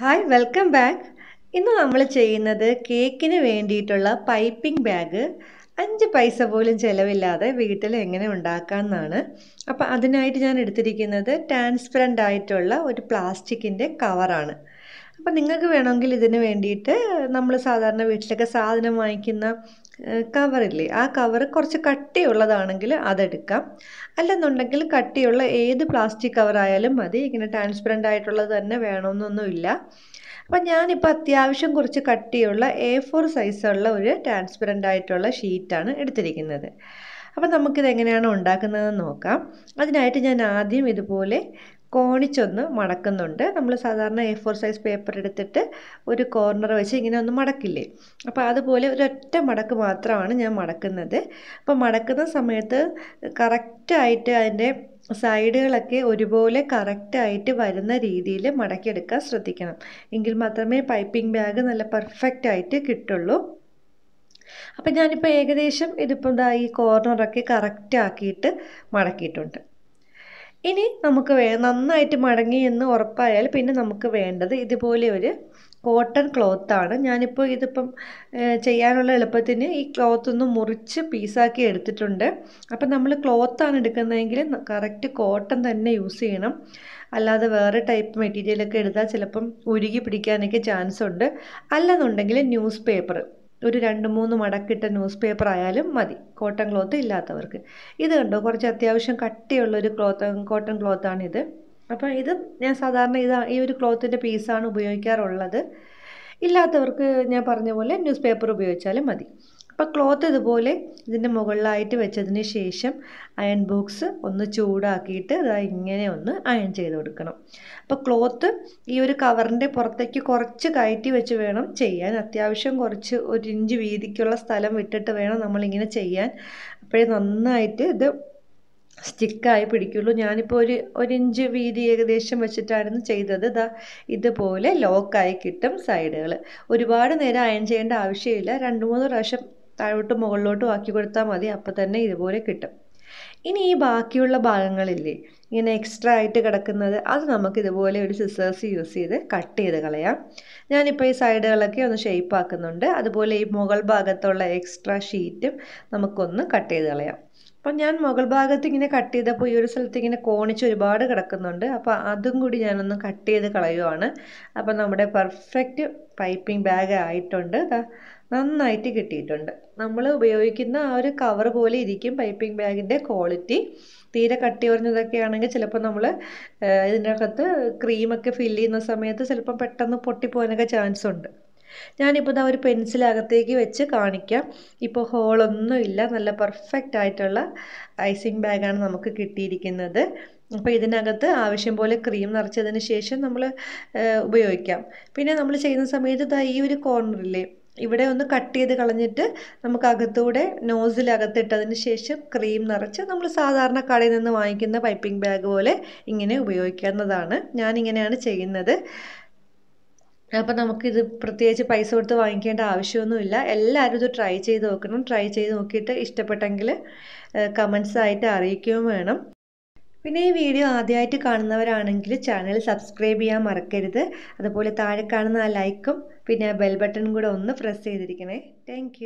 hi welcome back ഇന്ന് നമ്മൾ ചെയ്യുന്നത് കേക്കിന് വേണ്ടിയിട്ടുള്ള പൈപ്പിംഗ് ബാഗ് അഞ്ച് പൈസ പോലും ചിലവില്ലാതെ വീട്ടിൽ എങ്ങനെ ഉണ്ടാക്കാമെന്നാണ് അപ്പോൾ അതിനായിട്ട് ഞാൻ എടുത്തിരിക്കുന്നത് ട്രാൻസ്പെറൻ്റ് ആയിട്ടുള്ള ഒരു പ്ലാസ്റ്റിക്കിൻ്റെ കവറാണ് അപ്പം നിങ്ങൾക്ക് വേണമെങ്കിൽ ഇതിന് വേണ്ടിയിട്ട് നമ്മൾ സാധാരണ വീട്ടിലൊക്കെ സാധനം വാങ്ങിക്കുന്ന കവറില്ലേ ആ കവർ കുറച്ച് കട്ടിയുള്ളതാണെങ്കിൽ അതെടുക്കാം അല്ലെന്നുണ്ടെങ്കിൽ കട്ടിയുള്ള ഏത് പ്ലാസ്റ്റിക് കവറായാലും മതി ഇങ്ങനെ ട്രാൻസ്പെറൻ്റ് ആയിട്ടുള്ളത് തന്നെ വേണമെന്നൊന്നുമില്ല അപ്പം ഞാനിപ്പോൾ അത്യാവശ്യം കുറച്ച് കട്ടിയുള്ള എ ഫോർ സൈസുള്ള ഒരു ട്രാൻസ്പെറൻ്റ് ആയിട്ടുള്ള ഷീറ്റാണ് എടുത്തിരിക്കുന്നത് അപ്പം നമുക്കിത് എങ്ങനെയാണ് ഉണ്ടാക്കുന്നതെന്ന് നോക്കാം അതിനായിട്ട് ഞാൻ ആദ്യം ഇതുപോലെ കോണിച്ചൊന്ന് മടക്കുന്നുണ്ട് നമ്മൾ സാധാരണ എ ഫോർ സൈസ് പേപ്പർ എടുത്തിട്ട് ഒരു കോർണർ വെച്ച് ഇങ്ങനെ ഒന്ന് മടക്കില്ലേ അപ്പോൾ അതുപോലെ ഒരൊറ്റ മടക്ക് മാത്രമാണ് ഞാൻ മടക്കുന്നത് അപ്പോൾ മടക്കുന്ന സമയത്ത് കറക്റ്റായിട്ട് അതിൻ്റെ സൈഡുകളൊക്കെ ഒരുപോലെ കറക്റ്റായിട്ട് വരുന്ന രീതിയിൽ മടക്കിയെടുക്കാൻ ശ്രദ്ധിക്കണം എങ്കിൽ മാത്രമേ പൈപ്പിംഗ് ബാഗ് നല്ല പെർഫെക്റ്റ് ആയിട്ട് കിട്ടുള്ളൂ അപ്പം ഞാനിപ്പോൾ ഏകദേശം ഇതിപ്പോൾ ഇതാ ഈ കോർണറൊക്കെ കറക്റ്റ് ആക്കിയിട്ട് മടക്കിയിട്ടുണ്ട് ഇനി നമുക്ക് വേ നന്നായിട്ട് മടങ്ങി എന്ന് ഉറപ്പായാൽ പിന്നെ നമുക്ക് വേണ്ടത് ഇതുപോലെ ഒരു കോട്ടൺ ക്ലോത്താണ് ഞാനിപ്പോൾ ഇതിപ്പം ചെയ്യാനുള്ള എളുപ്പത്തിന് ഈ ക്ലോത്ത് ഒന്ന് മുറിച്ച് പീസാക്കി എടുത്തിട്ടുണ്ട് അപ്പം നമ്മൾ ക്ലോത്താണ് എടുക്കുന്നതെങ്കിൽ കറക്റ്റ് കോട്ടൺ തന്നെ യൂസ് ചെയ്യണം അല്ലാതെ വേറെ ടൈപ്പ് മെറ്റീരിയലൊക്കെ എടുത്താൽ ചിലപ്പം ഉരുകി പിടിക്കാനൊക്കെ ചാൻസ് ഉണ്ട് അല്ലെന്നുണ്ടെങ്കിൽ ന്യൂസ് പേപ്പർ ഒരു രണ്ട് മൂന്ന് മടക്കിട്ട ന്യൂസ് പേപ്പർ ആയാലും മതി കോട്ടൺ ക്ലോത്ത് ഇല്ലാത്തവർക്ക് ഇത് കണ്ടോ കുറച്ച് അത്യാവശ്യം കട്ടിയുള്ളൊരു ക്ലോത്ത് കോട്ടൺ ക്ലോത്താണിത് അപ്പോൾ ഇത് ഞാൻ സാധാരണ ഇത് ഈ ഒരു ക്ലോത്തിൻ്റെ പീസാണ് ഉപയോഗിക്കാറുള്ളത് ഇല്ലാത്തവർക്ക് ഞാൻ പറഞ്ഞ പോലെ ന്യൂസ് പേപ്പർ ഉപയോഗിച്ചാലും മതി അപ്പോൾ ക്ലോത്ത് ഇതുപോലെ ഇതിൻ്റെ മുകളിലായിട്ട് വെച്ചതിന് ശേഷം അയൺ ബോക്സ് ഒന്ന് ചൂടാക്കിയിട്ട് അതാ ഇങ്ങനെ ഒന്ന് അയൺ ചെയ്ത് കൊടുക്കണം അപ്പോൾ ക്ലോത്ത് ഈ ഒരു കവറിൻ്റെ പുറത്തേക്ക് കുറച്ച് കയറ്റി വെച്ച് വേണം ചെയ്യാൻ അത്യാവശ്യം കുറച്ച് ഒരു ഇഞ്ച് വീതിക്കുള്ള സ്ഥലം വിട്ടിട്ട് വേണം നമ്മളിങ്ങനെ ചെയ്യാൻ അപ്പോഴേ നന്നായിട്ട് ഇത് സ്റ്റിക്കായി പിടിക്കുള്ളൂ ഞാനിപ്പോൾ ഒരു ഒരിഞ്ച് ഇഞ്ച് വീതി ഏകദേശം വെച്ചിട്ടായിരുന്നു ചെയ്തത് ഇതാ ഇതുപോലെ ലോക്കായി കിട്ടും സൈഡുകൾ ഒരുപാട് നേരം അയൺ ചെയ്യേണ്ട ആവശ്യമില്ല രണ്ട് മൂന്ന് പ്രാവശ്യം താഴോട്ടും മുകളിലോട്ടും ആക്കി കൊടുത്താൽ മതി അപ്പോൾ തന്നെ ഇതുപോലെ കിട്ടും ഇനി ഈ ബാക്കിയുള്ള ഭാഗങ്ങളില്ലേ ഇങ്ങനെ എക്സ്ട്രാ ആയിട്ട് കിടക്കുന്നത് അത് നമുക്ക് ഇതുപോലെ ഒരു സിസേഴ്സ് യൂസ് ചെയ്ത് കട്ട് ചെയ്ത് കളയാം ഞാനിപ്പോൾ ഈ സൈഡുകളൊക്കെ ഒന്ന് ഷേപ്പ് ആക്കുന്നുണ്ട് അതുപോലെ ഈ മുകൾ ഭാഗത്തുള്ള എക്സ്ട്രാ ഷീറ്റും നമുക്കൊന്ന് കട്ട് ചെയ്ത് കളയാം അപ്പം ഞാൻ മുകൾ ഭാഗത്ത് ഇങ്ങനെ കട്ട് ചെയ്തപ്പോൾ ഈ ഒരു സ്ഥലത്ത് ഇങ്ങനെ കോണിച്ച് ഒരുപാട് കിടക്കുന്നുണ്ട് അപ്പോൾ അതും കൂടി ഞാനൊന്ന് കട്ട് ചെയ്ത് കളയുവാണ് അപ്പം നമ്മുടെ പെർഫെക്റ്റ് പൈപ്പിംഗ് ബാഗ് ആയിട്ടുണ്ട് നന്നായിട്ട് കിട്ടിയിട്ടുണ്ട് നമ്മൾ ഉപയോഗിക്കുന്ന ആ ഒരു കവർ പോലെ ഇരിക്കും പൈപ്പിംഗ് ബാഗിൻ്റെ ക്വാളിറ്റി തീരെ കട്ടി കുറഞ്ഞതൊക്കെ ആണെങ്കിൽ ചിലപ്പോൾ നമ്മൾ ഇതിനകത്ത് ക്രീമൊക്കെ ഫില്ല് ചെയ്യുന്ന സമയത്ത് ചിലപ്പോൾ പെട്ടെന്ന് പൊട്ടിപ്പോകാനൊക്കെ ചാൻസ് ഉണ്ട് ഞാനിപ്പോൾ ഇതാ ഒരു പെൻസിൽ അകത്തേക്ക് വെച്ച് കാണിക്കാം ഇപ്പോൾ ഹോളൊന്നുമില്ല നല്ല പെർഫെക്റ്റ് ആയിട്ടുള്ള ഐസിങ് ബാഗാണ് നമുക്ക് കിട്ടിയിരിക്കുന്നത് അപ്പോൾ ഇതിനകത്ത് ആവശ്യം പോലെ ക്രീം നിറച്ചതിന് ശേഷം നമ്മൾ ഉപയോഗിക്കാം പിന്നെ നമ്മൾ ചെയ്യുന്ന സമയത്ത് ഇതാ ഈ ഒരു കോർണറില്ലേ ഇവിടെ ഒന്ന് കട്ട് ചെയ്ത് കളഞ്ഞിട്ട് നമുക്ക് അകത്തൂടെ നോസിൽ അകത്തിട്ടതിന് ശേഷം ക്രീം നിറച്ച് നമ്മൾ സാധാരണ കടയിൽ നിന്ന് വാങ്ങിക്കുന്ന പൈപ്പിംഗ് ബാഗ് പോലെ ഇങ്ങനെ ഉപയോഗിക്കാവുന്നതാണ് ഞാനിങ്ങനെയാണ് ചെയ്യുന്നത് അപ്പം നമുക്കിത് പ്രത്യേകിച്ച് പൈസ കൊടുത്ത് വാങ്ങിക്കേണ്ട ആവശ്യമൊന്നുമില്ല എല്ലാവരും ഇത് ട്രൈ ചെയ്ത് നോക്കണം ട്രൈ ചെയ്ത് നോക്കിയിട്ട് ഇഷ്ടപ്പെട്ടെങ്കിൽ കമൻസായിട്ട് ആയിട്ട് അറിയിക്കുകയും വേണം പിന്നെ ഈ വീഡിയോ ആദ്യമായിട്ട് കാണുന്നവരാണെങ്കിൽ ചാനൽ സബ്സ്ക്രൈബ് ചെയ്യാൻ മറക്കരുത് അതുപോലെ താഴെ കാണുന്ന ആ ലൈക്കും പിന്നെ ബെൽ ബട്ടൺ കൂടെ ഒന്ന് പ്രസ് ചെയ്തിരിക്കണേ താങ്ക്